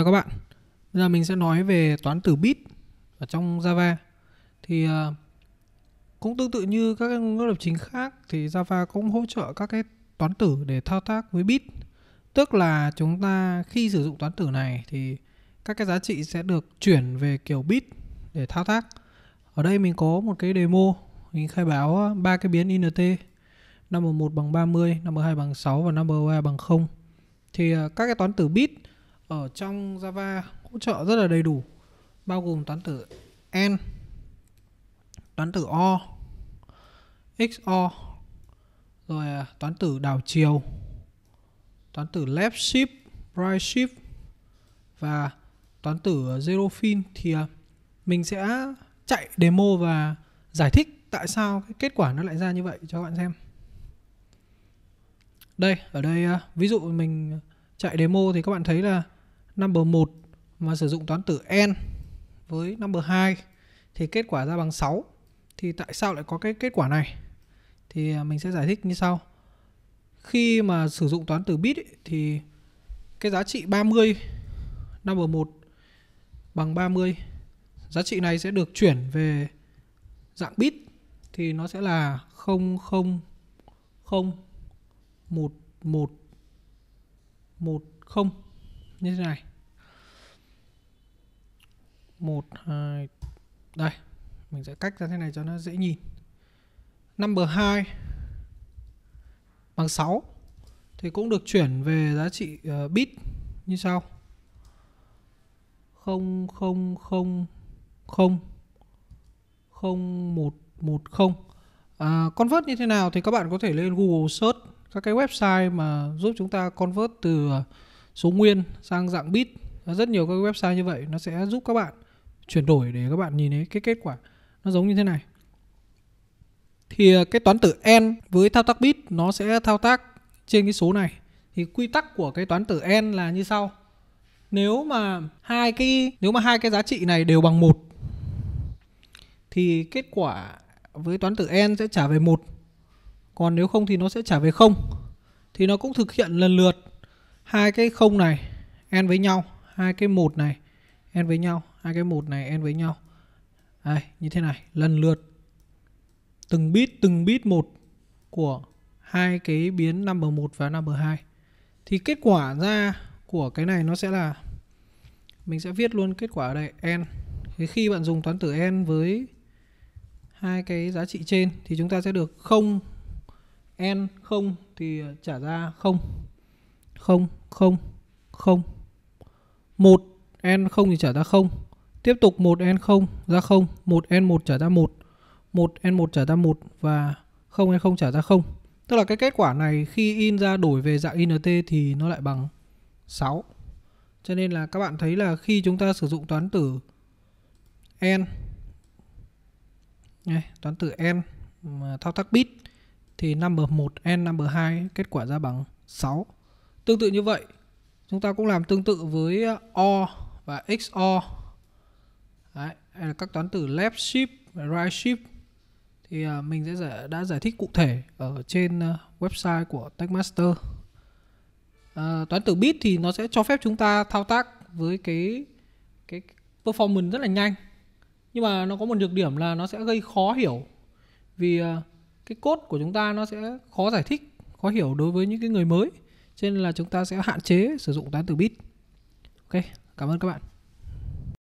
Chào các bạn, bây giờ mình sẽ nói về toán tử bit ở trong Java thì à, cũng tương tự như các ngôn ngữ lập trình khác thì Java cũng hỗ trợ các cái toán tử để thao tác với bit tức là chúng ta khi sử dụng toán tử này thì các cái giá trị sẽ được chuyển về kiểu bit để thao tác ở đây mình có một cái demo mình khai báo à, ba cái biến int number 1 bằng 30, number 2 bằng 6 và number 3 bằng 0 thì à, các cái toán tử bit ở trong Java hỗ trợ rất là đầy đủ bao gồm toán tử n toán tử o xo rồi à, toán tử đảo chiều toán tử left shift right shift và toán tử zero fin thì à, mình sẽ chạy demo và giải thích tại sao cái kết quả nó lại ra như vậy cho các bạn xem đây ở đây à, ví dụ mình chạy demo thì các bạn thấy là number 1 mà sử dụng toán tử n với number 2 thì kết quả ra bằng 6. Thì tại sao lại có cái kết quả này? Thì à, mình sẽ giải thích như sau. Khi mà sử dụng toán tử bit ấy, thì cái giá trị 30 number 1 bằng 30. Giá trị này sẽ được chuyển về dạng bit thì nó sẽ là 0 0 0 1 1 1 0 như thế này 1, 2, đây Mình sẽ cách ra thế này cho nó dễ nhìn Number 2 Bằng 6 Thì cũng được chuyển về giá trị uh, bit như sau 0, 0, 0, 0 0, 1, 1, 0 à, Convert như thế nào thì các bạn có thể lên Google search các cái website mà giúp chúng ta convert từ ờ, số nguyên sang dạng bit rất nhiều các website như vậy nó sẽ giúp các bạn chuyển đổi để các bạn nhìn thấy cái kết quả nó giống như thế này thì à, cái toán tử n với thao tác bit nó sẽ thao tác trên cái số này thì quy tắc của cái toán tử n là như sau nếu mà hai cái nếu mà hai cái giá trị này đều bằng một thì kết quả với toán tử n sẽ trả về một còn nếu không thì nó sẽ trả về không thì nó cũng thực hiện lần lượt hai cái không này n với nhau hai cái một này n với nhau hai cái một này en với nhau đây như thế này lần lượt từng bit từng bit một của hai cái biến number 1 và number 2 thì kết quả ra của cái này nó sẽ là mình sẽ viết luôn kết quả ở đây n thì khi bạn dùng toán tử n với hai cái giá trị trên thì chúng ta sẽ được 0 n 0 thì trả ra 0 0 0 0 1 n 0 thì trả ra 0 Tiếp tục 1N0 ra 0, 1N1 trả ra 1, 1N1 trả ra 1 và 0N0 trả ra 0. Tức là cái kết quả này khi in ra đổi về dạng INT thì nó lại bằng 6. Cho nên là các bạn thấy là khi chúng ta sử dụng toán tử N Đây, toán tử N mà thao tác bit thì number 1 N number 2 kết quả ra bằng 6. Tương tự như vậy, chúng ta cũng làm tương tự với O và xo Đấy, hay là các toán tử left shift right shift thì à, mình sẽ giải, đã giải thích cụ thể ở trên à, website của Techmaster. À, toán tử bit thì nó sẽ cho phép chúng ta thao tác với cái cái performance rất là nhanh. Nhưng mà nó có một nhược điểm là nó sẽ gây khó hiểu vì à, cái code của chúng ta nó sẽ khó giải thích, khó hiểu đối với những cái người mới. Cho nên là chúng ta sẽ hạn chế sử dụng toán tử bit. Ok, cảm ơn các bạn.